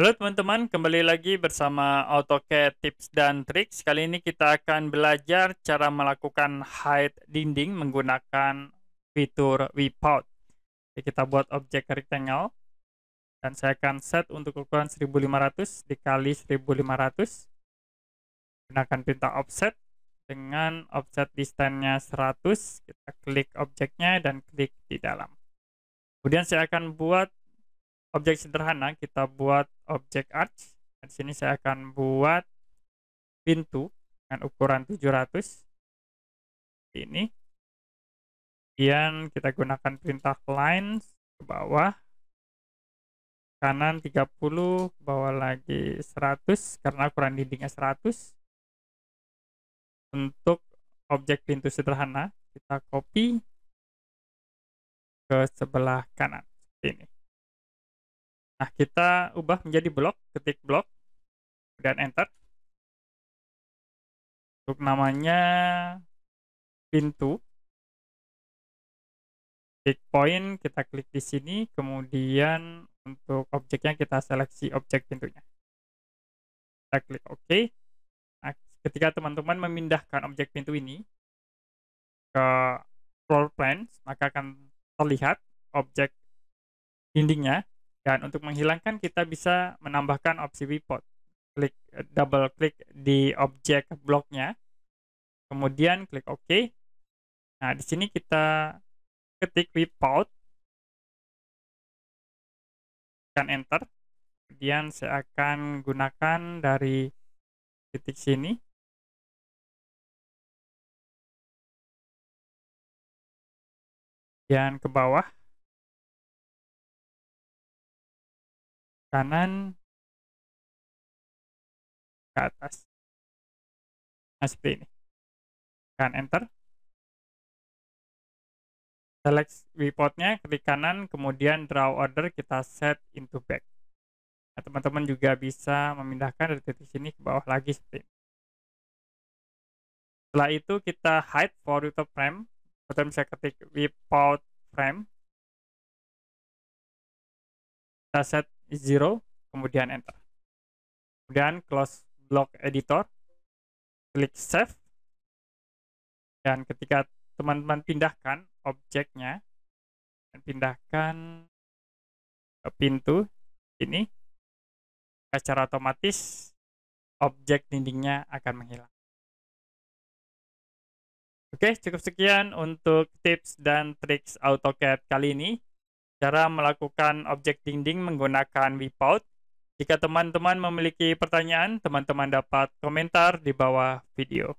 Halo teman-teman, kembali lagi bersama AutoCAD Tips dan Tricks. Kali ini kita akan belajar cara melakukan hide dinding menggunakan fitur Wipout. Jadi kita buat objek rectangle dan saya akan set untuk ukuran 1500 dikali 1500. Gunakan perintah offset dengan offset distance-nya 100, kita klik objeknya dan klik di dalam. Kemudian saya akan buat objek sederhana kita buat objek arch di sini saya akan buat pintu dengan ukuran 700 ini kemudian kita gunakan perintah lines ke bawah kanan 30 bawah lagi 100 karena ukuran dindingnya 100 untuk objek pintu sederhana kita copy ke sebelah kanan ini Nah, kita ubah menjadi blok, ketik blok, dan enter. Untuk namanya pintu. Klik point, kita klik di sini, kemudian untuk objeknya kita seleksi objek pintunya. Kita klik OK. Nah, ketika teman-teman memindahkan objek pintu ini ke floor plan, maka akan terlihat objek dindingnya dan untuk menghilangkan kita bisa menambahkan opsi report. Klik eh, double klik di objek bloknya. Kemudian klik OK. Nah, di sini kita ketik report. Tekan enter. Kemudian saya akan gunakan dari titik sini dan ke bawah kanan ke atas nah seperti ini tekan enter select viewportnya klik kanan kemudian draw order kita set into back nah teman-teman juga bisa memindahkan dari titik sini ke bawah lagi seperti ini setelah itu kita hide for viewport frame atau bisa ketik viewport frame kita set is 0, kemudian enter. Kemudian close block editor, klik save. Dan ketika teman-teman pindahkan objeknya, dan pindahkan ke pintu ini, secara otomatis objek dindingnya akan menghilang. Oke, cukup sekian untuk tips dan triks AutoCAD kali ini. Cara melakukan objek dinding menggunakan Wipout. Jika teman-teman memiliki pertanyaan, teman-teman dapat komentar di bawah video.